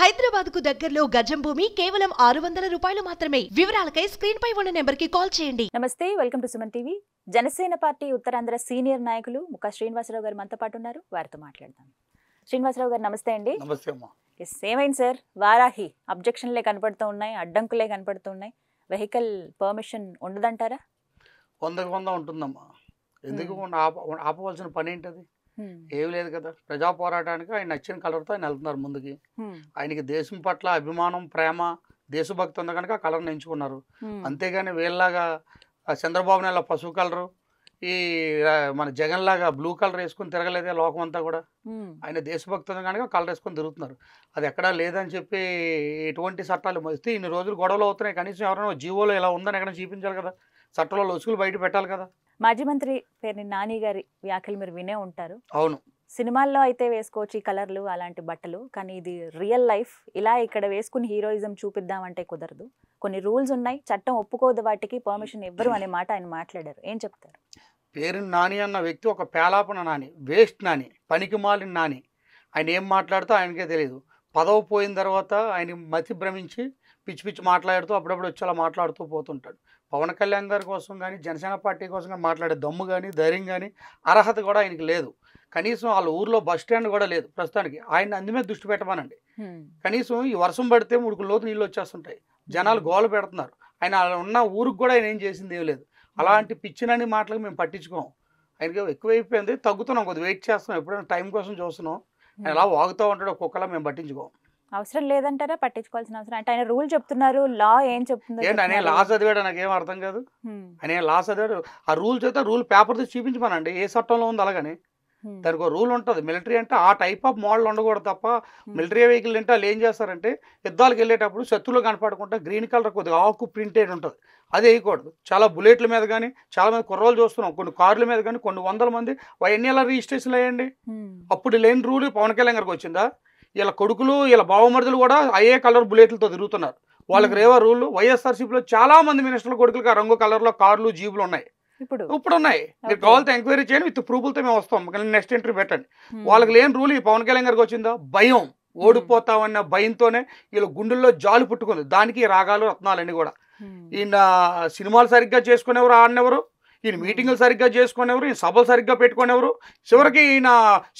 హైదరాబాద్ కు దగ్గరలో గజం భూమి కేవలం ఆరు వందల రూపాయలు మాత్రమే వివరాలకై స్క్రీన్ పై ఉన్న నెంబర్ కి కాల్ చేయండి నమస్తే welcome to Suman TV Janasena party Uttarandhra senior నాయకులు ముఖ శ్రీనివాసరావు గారు మనతో పాటు ఉన్నారు వారితో మాట్లాడదాం శ్రీనివాసరావు గారు నమస్తే అండి నమస్తే అమ్మా ఏమైంది సార్ వారాహి అబ్జెక్షన్లే కనపడుతూ ఉన్నాయి అడ్డంకులే కనపడుతూ ఉన్నాయి వెహికల్ పర్మిషన్ ఉండదంటారా వందకు వంద ఉంటుందమ్మా ఎందుకు hmm. ఆపవలసిన పని ఏంటది ఏం లేదు కదా ప్రజా పోరాటానికి ఆయన నచ్చిన కలర్తో ఆయన వెళ్తున్నారు ముందుకి ఆయనకి దేశం పట్ల అభిమానం ప్రేమ దేశభక్తి ఉంది కనుక కలర్ని ఎంచుకున్నారు అంతేగాని వీళ్ళలాగా చంద్రబాబు నాయుడు పసుపు కలరు ఈ మన జగన్ లాగా బ్లూ కలర్ వేసుకుని తిరగలేదే లోకం అంతా కూడా ఆయన దేశభక్తి ఉంది కనుక కలర్ వేసుకొని తిరుగుతున్నారు అది ఎక్కడా లేదని చెప్పి ఎటువంటి చట్టాలు మోస్తే ఇన్ని రోజులు గొడవలు అవుతున్నాయి కనీసం ఎవరైనా జీవోలో ఇలా ఉందని ఎక్కడ చూపించాలి కదా చట్టంలో లొసుకులు బయట పెట్టాలి కదా మాజీ మంత్రి పేరుని నాని గారి వ్యాఖ్యలు మీరు వినే ఉంటారు అవును సినిమాల్లో అయితే వేసుకోవచ్చు కలర్లు అలాంటి బట్టలు కానీ ఇది రియల్ లైఫ్ ఇలా ఇక్కడ వేసుకుని హీరోయిజం చూపిద్దామంటే కుదరదు కొన్ని రూల్స్ ఉన్నాయి చట్టం ఒప్పుకోదు వాటికి పర్మిషన్ ఇవ్వరు అనే మాట ఆయన మాట్లాడారు ఏం చెప్తారు పేరు నాని అన్న వ్యక్తి ఒక పేలాపన నాని వేస్ట్ నాని పనికి మాలిన నాని ఆయన ఏం మాట్లాడుతూ ఆయనకే తెలియదు పదవి పోయిన తర్వాత ఆయన మతి భ్రమించి పిచ్చి పిచ్చి మాట్లాడుతూ అప్పుడప్పుడు వచ్చి అలా మాట్లాడుతూ పోతుంటాడు పవన్ కళ్యాణ్ గారి కోసం కానీ జనసేన పార్టీ కోసం కానీ మాట్లాడే దమ్ము కానీ ధైర్యం కానీ అర్హత కూడా ఆయనకి లేదు కనీసం వాళ్ళ ఊర్లో బస్ స్టాండ్ కూడా లేదు ప్రస్తుతానికి ఆయన అందు మీద దృష్టి పెట్టమనండి కనీసం ఈ వర్షం పడితే ముడుకు లోతు నీళ్ళు వచ్చేస్తుంటాయి జనాలు గోలు పెడుతున్నారు ఆయన ఉన్న ఊరికి కూడా ఆయన ఏం చేసింది ఏం లేదు అలాంటి పిచ్చినని మాటలకు మేము పట్టించుకోం ఆయనకి ఎక్కువైపోయింది తగ్గుతున్నాం కొద్దిగా వెయిట్ చేస్తున్నాం ఎప్పుడైనా టైం కోసం చూస్తున్నాం ఆయన ఎలా వాగుతూ ఉంటాడో ఒక్కొక్కలా మేము పట్టించుకోం అవసరం లేదంటారా పట్టించుకోవాల్సిన అవసరం అంటే ఆయన రూల్ చెప్తున్నారు లా ఏం చెప్తుంది ఏంటి ఆయన లా చదివాడు నాకు ఏం అర్థం కాదు ఆయన లా చదివాడు ఆ రూల్ చదివితే రూల్ పేపర్ తీసి చూపించమనండి ఏ చట్టంలో ఉంది అలాగని దానికి ఒక రూల్ ఉంటుంది మిలిటరీ అంటే ఆ టైప్ ఆఫ్ మోడల్ ఉండకూడదు తప్ప మిలిటరీ వెహికల్ అంటే వాళ్ళు ఏం చేస్తారంటే యుద్ధాలకు వెళ్ళేటప్పుడు శత్రులు కనపడకుండా గ్రీన్ కలర్ కొద్దిగా ఆకు ప్రింటెడ్ ఉంటుంది అది వేయకూడదు చాలా బుల్లెట్ల మీద కానీ చాలా మంది కుర్రోలు చూస్తున్నాం కొన్ని కార్ల మీద కానీ కొన్ని వందల మంది ఎన్ని ఎలా రిజిస్ట్రేషన్లు అయ్యండి అప్పుడు లేని రూల్ పవన్ కళ్యాణ్ గారికి వచ్చిందా వీళ్ళ కొడుకులు వీళ్ళ బావమరుదులు కూడా అయ్యే కలర్ బుల్లెట్లతో తిరుగుతున్నారు వాళ్ళకి hmm. రేవా రూల్ వైఎస్ఆర్సీపీలో చాలా మంది మినిస్టర్ల కొడుకులకి రంగు కలర్లో కార్లు జీబులు ఉన్నాయి ఇప్పుడు ఇప్పుడు ఉన్నాయి మీరు కావాలంటే ఎంక్వైరీ చేయండి విత్ ప్రూఫ్లతో మేము వస్తాం నెక్స్ట్ ఇంటర్వ్యూ పెట్టండి hmm. వాళ్ళకి లేని రూల్ ఈ పవన్ కళ్యాణ్ గారికి వచ్చిందా భయం hmm. ఓడిపోతామన్న భయంతోనే వీళ్ళ గుండెల్లో జాలు పుట్టుకుంది దానికి రాగాలు రత్నాలన్నీ కూడా ఈయన సినిమాలు సరిగ్గా చేసుకునేవారు ఆడినెవరు ఈయన మీటింగ్లు సరిగ్గా చేసుకునేవారు ఈయన సభలు సరిగ్గా పెట్టుకునేవారు చివరికి ఈయన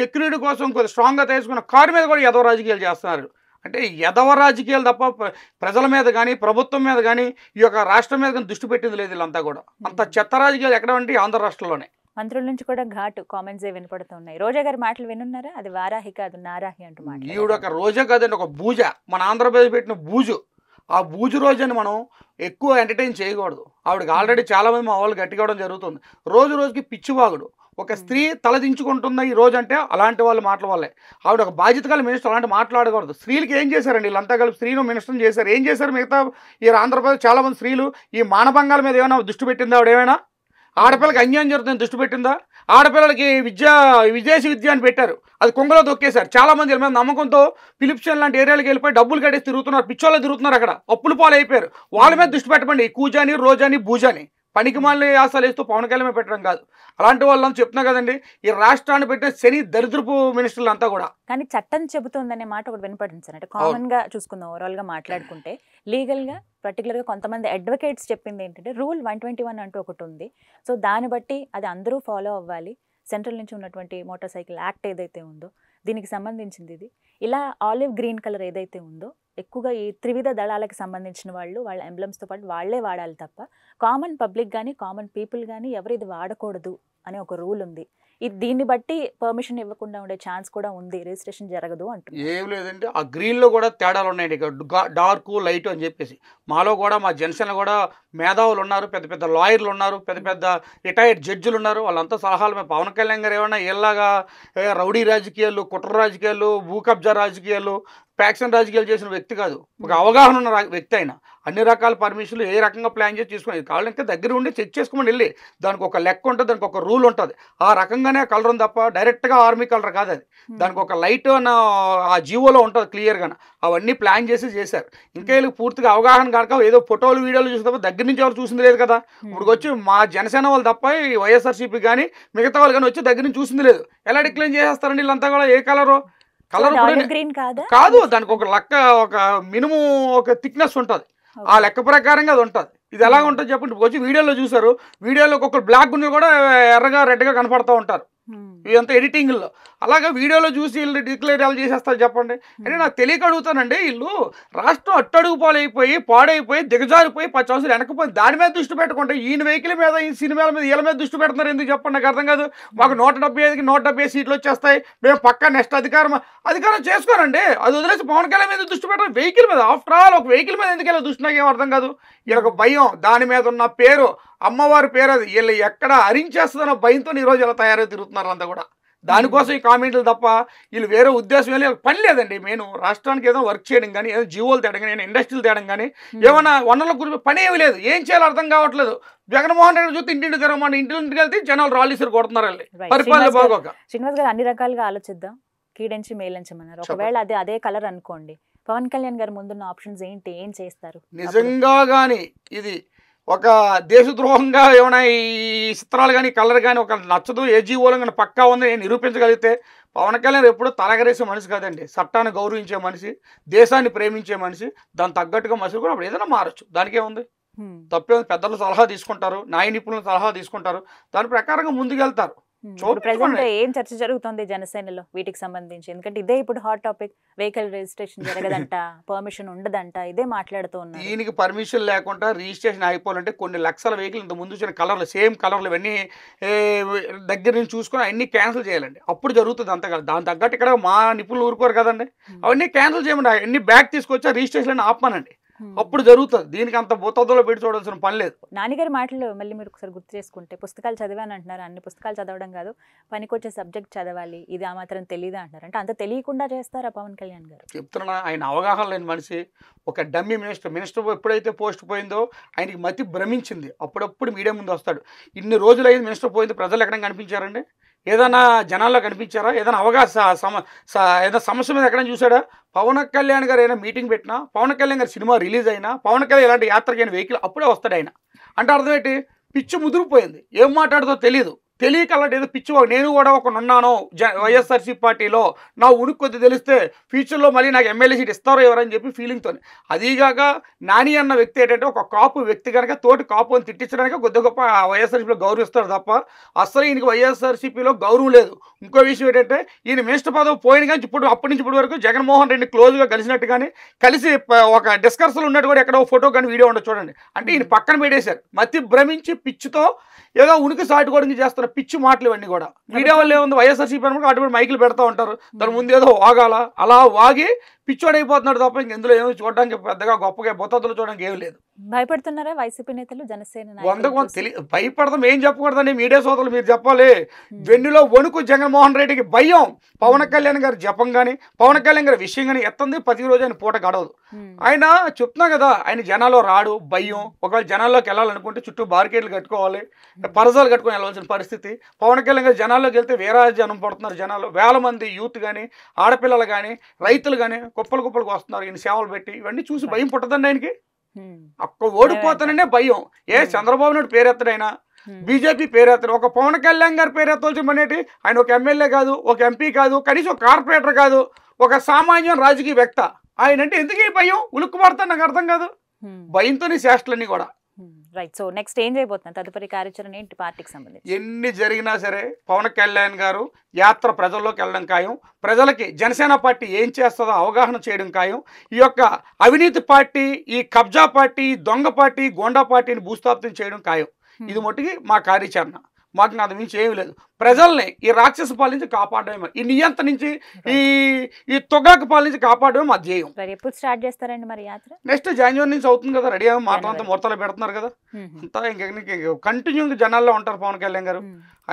సెక్యూరిటీ కోసం కొద్దిగా స్ట్రాంగ్గా తీసుకున్న కారు మీద కూడా ఎదవ రాజకీయాలు చేస్తున్నారు అంటే ఎదవ రాజకీయాలు తప్ప ప్రజల మీద కానీ ప్రభుత్వం మీద కానీ ఈ యొక్క రాష్ట్రం మీద కానీ దృష్టి పెట్టింది లేదు వీళ్ళంతా కూడా అంత చెత్త రాజకీయాలు ఎక్కడ ఉంటే ఆంధ్ర రాష్ట్రంలోనే మంత్రుల నుంచి కూడా ఘాటు కామెంట్స్ వినపడుతున్నాయి రోజా గారి మాటలు వినున్నారా అది వారాహి కాదు నారాహి అంటూ మాట ఈవిడ ఒక రోజా కాదండి ఒక భూజ మన ఆంధ్రప్రదేశ్ పెట్టిన భూజు ఆ బూజు రోజుని మనం ఎక్కువ ఎంటర్టైన్ చేయకూడదు ఆవిడకి ఆల్రెడీ చాలామంది మా వాళ్ళు గట్టికోవడం జరుగుతుంది రోజు రోజుకి పిచ్చివాగుడు ఒక స్త్రీ తలదించుకుంటున్న ఈ రోజు అంటే అలాంటి వాళ్ళు మాటల వల్లే ఆవిడ ఒక బాధ్యత గల మినిస్టర్ అలాంటి మాట్లాడకూడదు స్త్రీలకి ఏం చేశారండి వీళ్ళంతా కలిపి స్త్రీను మినిస్టర్ చేశారు ఏం చేశారు మిగతా ఈ ఆంధ్రప్రదేశ్ చాలామంది స్త్రీలు ఈ మానభంగాల మీద ఏమైనా దృష్టి పెట్టిందా ఆవిడ ఏమైనా ఆడపిల్లకి అన్యాయం జరుగుతుంది దృష్టి పెట్టిందా ఆడపిల్లలకి విద్య విదేశీ విద్య అని పెట్టారు అది కొంగలో దొక్కేశారు చాలామంది మీద నమ్మకంతో ఫిలిప్షన్ లాంటి ఏరియాలకు వెళ్ళిపోయి డబ్బులు కట్టేసి తిరుగుతున్నారు పిచ్చోళ్ళు తిరుగుతున్నారు అక్కడ అప్పులు పాలు అయిపోయారు వాళ్ళ మీద దృష్టి పెట్టమండి కూజాని రోజాని భూజాని పనికి మళ్ళీ ఆశాలు వేస్తూ పవన్ కళ్యాణ్ పెట్టడం కాదు అలాంటి వాళ్ళని చెప్తున్నా కదండి ఈ రాష్ట్రాన్ని పెట్టిన శని దరిద్రపు మినిస్టర్లు అంతా కూడా కానీ చట్టం చెబుతుందనే మాట ఒకటి వినపడింది సార్ అంటే కామన్ గా చూసుకుందాం ఓవరాల్ గా మాట్లాడుకుంటే లీగల్ గా పర్టికులర్గా కొంతమంది అడ్వకేట్స్ చెప్పింది ఏంటంటే రూల్ వన్ ట్వంటీ వన్ అంటూ ఒకటి ఉంది సో దాన్ని బట్టి అది అందరూ ఫాలో అవ్వాలి సెంట్రల్ నుంచి ఉన్నటువంటి మోటార్ సైకిల్ యాక్ట్ ఏదైతే ఉందో దీనికి సంబంధించింది ఇది ఇలా ఆలివ్ గ్రీన్ కలర్ ఏదైతే ఉందో ఎక్కువగా ఈ త్రివిధ దళాలకు సంబంధించిన వాళ్ళు వాళ్ళ ఎంబ్లమ్స్తో పాటు వాళ్లే వాడాలి తప్ప కామన్ పబ్లిక్ కానీ కామన్ పీపుల్ కానీ ఎవరు ఇది వాడకూడదు అనే ఒక రూల్ ఉంది ఇది దీన్ని బట్టి పర్మిషన్ ఇవ్వకుండా ఉండే ఛాన్స్ కూడా ఉంది రిజిస్ట్రేషన్ జరగదు అంటే ఏం లేదంటే ఆ గ్రీన్లో కూడా తేడాలు ఉన్నాయండి డార్క్ లైట్ అని చెప్పేసి మాలో కూడా మా జనసేన కూడా మేధావులు ఉన్నారు పెద్ద పెద్ద లాయర్లు ఉన్నారు పెద్ద పెద్ద రిటైర్డ్ జడ్జిలు ఉన్నారు వాళ్ళంతా సలహాలు మేము పవన్ కళ్యాణ్ గారు ఏమన్నా ఎలాగా రౌడీ రాజకీయాలు కుట్ర రాజకీయాలు భూకబ్జా రాజకీయాలు ఫ్యాక్షన్ రాజకీయాలు చేసిన వ్యక్తి కాదు ఒక అవగాహన ఉన్న వ్యక్తి అయినా అన్ని రకాల పర్మిషన్లు ఏ రకంగా ప్లాన్ చేసి తీసుకుని కావాలంటే దగ్గర ఉండి చెక్ చేసుకోమని వెళ్ళి దానికి ఒక లెక్క ఉంటుంది దానికి ఒక రూల్ ఉంటుంది ఆ రకంగానే ఉంది తప్ప డైరెక్ట్గా ఆర్మీ కలర్ కాదు అది దానికి ఒక లైట్ అన్న ఆ జీవోలో ఉంటుంది క్లియర్గా అవన్నీ ప్లాన్ చేసి చేశారు ఇంకా వీళ్ళకి పూర్తిగా అవగాహన కనుక ఏదో ఫోటోలు వీడియోలు చూసిన తప్ప దగ్గర నుంచి ఎవరు చూసింది లేదు కదా ఇప్పుడు వచ్చి మా జనసేన వాళ్ళు తప్ప ఈ వైఎస్ఆర్సీపీ కానీ మిగతా వాళ్ళు కానీ వచ్చి దగ్గర నుంచి చూసింది లేదు ఎలా డిక్లైన్ చేసేస్తారండి వీళ్ళంతా కూడా ఏ కలరు కలర్ గ్రీన్ కాదు కాదు దానికి ఒక లెక్క ఒక మినిమం ఒక థిక్నెస్ ఉంటుంది ఆ లెక్క ప్రకారంగా అది ఉంటుంది ఇది ఎలా hmm. ఉంటుంది చెప్పండి వచ్చి వీడియోలో చూసారు వీడియోలో ఒక్కొక్కరు బ్లాక్ గుండెలు కూడా ఎర్రగా రెడ్గా కనపడతా ఉంటారు ఇదంతా ఎడిటింగ్లో అలాగే వీడియోలో చూసి వీళ్ళు డిక్లేర్ ఎలా చేసేస్తారు చెప్పండి అంటే నాకు తెలియక అడుగుతానండి వీళ్ళు రాష్ట్రం అట్టడుగు పాలైపోయి పాడైపోయి దిగజారిపోయి పచ్చ అవసరం వెనకపోయి దాని మీద దృష్టి పెట్టకుండా ఈయన వెహికల్ మీద ఈ సినిమాల మీద వీళ్ళ మీద దృష్టి పెడుతున్నారు ఎందుకు చెప్పండి నాకు అర్థం కాదు మాకు నూట డెబ్బై ఐదుకి నూట డెబ్బై సీట్లు వచ్చేస్తాయి మేము పక్క నెక్స్ట్ అధికారం అధికారం చేసుకోనండి అది వదిలేసి పవన్ కళ్యాణ్ మీద దృష్టి పెట్టడం వెహికల్ మీద ఆఫ్టర్ ఆల్ ఒక వెహికల్ మీద ఎందుకు వెళ్ళి దృష్టి నాకు ఏం అర్థం కాదు వీళ్ళకి భయం దాని మీద ఉన్న పేరు అమ్మవారి పేరు అది వీళ్ళు ఎక్కడ అరించేస్తుందన్న భయంతో ఈరోజు ఇలా తయారై తిరుగుతున్నారు అంతా కూడా దానికోసం ఈ కామెంట్లు తప్ప వీళ్ళు వేరే ఉద్దేశం లేదు పని లేదండి నేను రాష్ట్రానికి ఏదో వర్క్ చేయడం కానీ ఏదో జీవోలు తేడం కానీ ఇండస్ట్రీలు తేడం కానీ ఏమైనా వనరుల గురించి పని ఏమి లేదు ఏం చేయాలో అర్థం కావట్లేదు జగన్మోహన్ రెడ్డి చూస్తే ఇంటింటి తిరగమని ఇంటింటికి వెళ్తే జనాలు రాళ్ళీసారు కొడుతున్నారు వెళ్ళి పరిపాలన బాగోక శ్రీనివాస్ గారు అన్ని రకాలుగా ఆలోచిద్దాం కీడించి మేలించమన్నారు ఒకవేళ అదే అదే కలర్ అనుకోండి పవన్ కళ్యాణ్ గారు ముందున్న ఆప్షన్స్ ఏంటి ఏం చేస్తారు నిజంగా కానీ ఇది ఒక దేశద్రోహంగా ఏమైనా ఈ చిత్రాలు కానీ కలర్ కానీ ఒక నచ్చదు ఏ కానీ పక్కా నేను నిరూపించగలిగితే పవన్ కళ్యాణ్ ఎప్పుడూ తలగరేసే మనిషి కాదండి చట్టాన్ని గౌరవించే మనిషి దేశాన్ని ప్రేమించే మనిషి దాని తగ్గట్టుగా మనిషి కూడా అప్పుడు ఏదైనా మారచ్చు దానికే ఉంది తప్పేమో పెద్దలు సలహా తీసుకుంటారు న్యాయ నిపుణుల సలహా తీసుకుంటారు దాని ప్రకారంగా ముందుకెళ్తారు ఏం చర్చ జరుగుతుంది జనసేనలో వీటికి సంబంధించి ఎందుకంటే ఇదే ఇప్పుడు హాట్ టాపిక్ వెహికల్ రిజిస్ట్రేషన్ జరగదంట పర్మిషన్ ఉండదంట ఇదే మాట్లాడుతూ దీనికి పర్మిషన్ లేకుండా రిజిస్ట్రేషన్ అయిపోవాలంటే కొన్ని లక్షల వెహికల్ ఇంత ముందు వచ్చిన కలర్లు సేమ్ కలర్లు ఇవన్నీ దగ్గర నుంచి చూసుకొని అన్ని క్యాన్సిల్ చేయాలండి అప్పుడు జరుగుతుంది అంత కదా దాని తగ్గట్టు ఇక్కడ మా నిపుణులు ఊరుకోరు కదండి అవన్నీ క్యాన్సిల్ చేయమండి అన్ని బ్యాక్ తీసుకొచ్చి రిజిస్ట్రేషన్ ఆపమానండి అప్పుడు జరుగుతుంది దీనికి అంత భూతద్దలో పెట్టి చూడాల్సిన పని లేదు నాన్నగారి మాటలు మళ్ళీ మీరు ఒకసారి గుర్తు చేసుకుంటే పుస్తకాలు చదివాను అంటున్నారు అన్ని పుస్తకాలు చదవడం కాదు పనికొచ్చే సబ్జెక్ట్ చదవాలి ఇది ఆ మాత్రం తెలియదు అంటున్నారు అంటే అంత తెలియకుండా చేస్తారా పవన్ కళ్యాణ్ గారు చెప్తున్నా ఆయన అవగాహన లేని మనిషి ఒక డమ్మి మినిస్టర్ మినిస్టర్ ఎప్పుడైతే పోస్ట్ పోయిందో ఆయనకి మతి భ్రమించింది అప్పుడప్పుడు మీడియా ముందు వస్తాడు ఇన్ని రోజులు అయింది మినిస్టర్ పోయింది ప్రజలు ఎక్కడ కనిపించారండి ఏదైనా జనాల్లో కనిపించారా ఏదైనా అవకాశ సమ ఏదైనా సమస్య మీద ఎక్కడైనా చూసాడా పవన్ కళ్యాణ్ గారు ఏదైనా మీటింగ్ పెట్టినా పవన్ కళ్యాణ్ గారి సినిమా రిలీజ్ అయినా పవన్ కళ్యాణ్ ఇలాంటి యాత్రకైన వెహికల్ అప్పుడే వస్తాడు ఆయన అంటే అర్థమేంటి పిచ్చి ముదిరిపోయింది ఏం మాట్లాడుతో తెలియదు తెలియక అలాంటి ఏదో పిచ్చివో నేను కూడా ఒక ఉన్నాను జ వైఎస్ఆర్సీ పార్టీలో నా ఉనికి కొద్ది తెలిస్తే ఫ్యూచర్లో మళ్ళీ నాకు ఎమ్మెల్యే సీట్ ఇస్తారో ఎవరని చెప్పి ఫీలింగ్తో అదీగాక నాని అన్న వ్యక్తి ఏంటంటే ఒక కాపు వ్యక్తి కనుక తోటి కాపు అని తిట్టించడానికి కొద్ది గొప్ప వైఎస్ఆర్సీపీలో గౌరవిస్తారు తప్ప అస్సలు ఈయనకి వైఎస్ఆర్సీపీలో గౌరవం లేదు ఇంకో విషయం ఏంటంటే ఈయన మినిస్టర్ పదవి పోయిన కానీ ఇప్పుడు అప్పటి నుంచి ఇప్పటి వరకు జగన్మోహన్ రెడ్డి క్లోజ్గా కలిసినట్టు కానీ కలిసి ఒక డిస్కర్స్లో ఉన్నట్టు కూడా ఎక్కడో ఫోటో కానీ వీడియో ఉండదు చూడండి అంటే ఈయన పక్కన పెట్టేశారు మతి భ్రమించి పిచ్చితో ఏదో ఉనికి సాటుకోవడానికి చేస్తారు చేస్తున్న పిచ్చి మాటలు ఇవన్నీ కూడా మీడియా వాళ్ళు ఏముంది వైఎస్ఆర్సీపీ అనుకుంటే అటువంటి మైకులు పెడతా ఉంటారు దాని ముందు ఏదో వాగాల అలా వాగి అయిపోతున్నాడు తప్ప ఇంక ఇందులో ఏమి చూడడానికి పెద్దగా గొప్పగా బొత్తలు చూడడానికి ఏం లేదు భయపడుతున్నారా వైసీపీ నేతలు జనసేన వందకు వంద భయపడదాం ఏం చెప్పకూడదని మీడియా సోదరులు మీరు చెప్పాలి వెన్నులో వణుకు జగన్మోహన్ రెడ్డికి భయం పవన్ కళ్యాణ్ గారు జపం కానీ పవన్ కళ్యాణ్ గారి విషయం కానీ ఎత్తంది ప్రతి రోజు ఆయన పూట గడవదు ఆయన చెప్తున్నా కదా ఆయన జనాల్లో రాడు భయం ఒకవేళ జనాల్లోకి వెళ్ళాలనుకుంటే చుట్టూ బార్కెట్లు కట్టుకోవాలి పరసాలు కట్టుకొని వెళ్ళవలసిన పరిస్థితి పవన్ కళ్యాణ్ గారు జనాల్లోకి వెళ్తే వేరే జనం పడుతున్నారు జనాలు వేల మంది యూత్ కానీ ఆడపిల్లలు కానీ రైతులు కానీ కుప్పలు కుప్పలకు వస్తున్నారు ఈయన సేవలు పెట్టి ఇవన్నీ చూసి భయం పుట్టదండి ఆయనకి అక్క ఓడిపోతాననే భయం ఏ చంద్రబాబు నాయుడు పేరెత్తడైనా బీజేపీ పేరెత్తడు ఒక పవన్ కళ్యాణ్ గారు పేరెత్తవలసిన పనేటి ఆయన ఒక ఎమ్మెల్యే కాదు ఒక ఎంపీ కాదు కనీసం ఒక కార్పొరేటర్ కాదు ఒక సామాన్య రాజకీయ వ్యక్త ఆయన అంటే ఎందుకు ఈ భయం ఉలుక్కుపడతాను నాకు అర్థం కాదు భయంతోనే చేష్టలన్నీ కూడా రైట్ సో నెక్స్ట్ ఏం చేయబోతున్నారు తదుపరి కార్యాచరణ ఏంటి పార్టీకి సంబంధించి ఎన్ని జరిగినా సరే పవన్ కళ్యాణ్ గారు యాత్ర ప్రజల్లోకి వెళ్ళడం ఖాయం ప్రజలకి జనసేన పార్టీ ఏం చేస్తుందో అవగాహన చేయడం ఖాయం ఈ యొక్క అవినీతి పార్టీ ఈ కబ్జా పార్టీ దొంగ పార్టీ గోండా పార్టీని భూస్థాపితం చేయడం ఖాయం hmm. ఇది మొట్టికి మా కార్యాచరణ మాకు నాది మించి ఏమి లేదు ప్రజల్ని ఈ రాక్షస పాల నుంచి కాపాడమే ఈ నియంత నుంచి ఈ ఈ తొగాకు పాలించి నుంచి కాపాడమే మా ధ్యేయం ఎప్పుడు స్టార్ట్ చేస్తారండి మరి యాత్ర నెక్స్ట్ జాన్యువరి నుంచి అవుతుంది కదా రెడీ అయ్యి అంతా ముహూర్తాలు పెడుతున్నారు కదా అంతా ఇంక కంటిన్యూ జనాల్లో ఉంటారు పవన్ కళ్యాణ్ గారు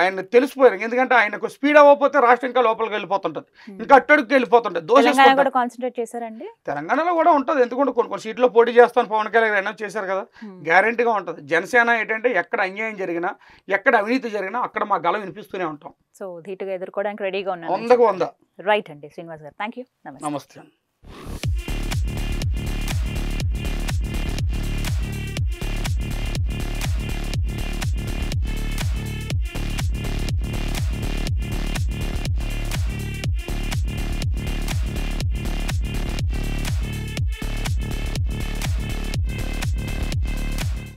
ఆయన తెలిసిపోయారు ఎందుకంటే ఆయనకు స్పీడ్ అవ్వకపోతే రాష్ట్రం ఇంకా లోపలికి వెళ్ళిపోతుంటది ఇంకా అట్టడుకు వెళ్ళిపోతుంటది దోషిస్తారండి తెలంగాణలో కూడా ఉంటుంది ఎందుకంటే కొన్ని కొన్ని సీట్లో పోటీ చేస్తాను పవన్ కళ్యాణ్ అనౌన్స్ చేశారు కదా గ్యారంటీగా ఉంటుంది జనసేన ఏంటంటే ఎక్కడ అన్యాయం జరిగినా ఎక్కడ అవినీతి జరిగినా అక్కడ మా గల వినిపిస్తూనే ఉంటాం సో ధీటుగా ఎదుర్కోవడానికి రెడీగా ఉన్నాం వందకు వంద రైట్ అండి శ్రీనివాస్ గారు థ్యాంక్ యూ నమస్తే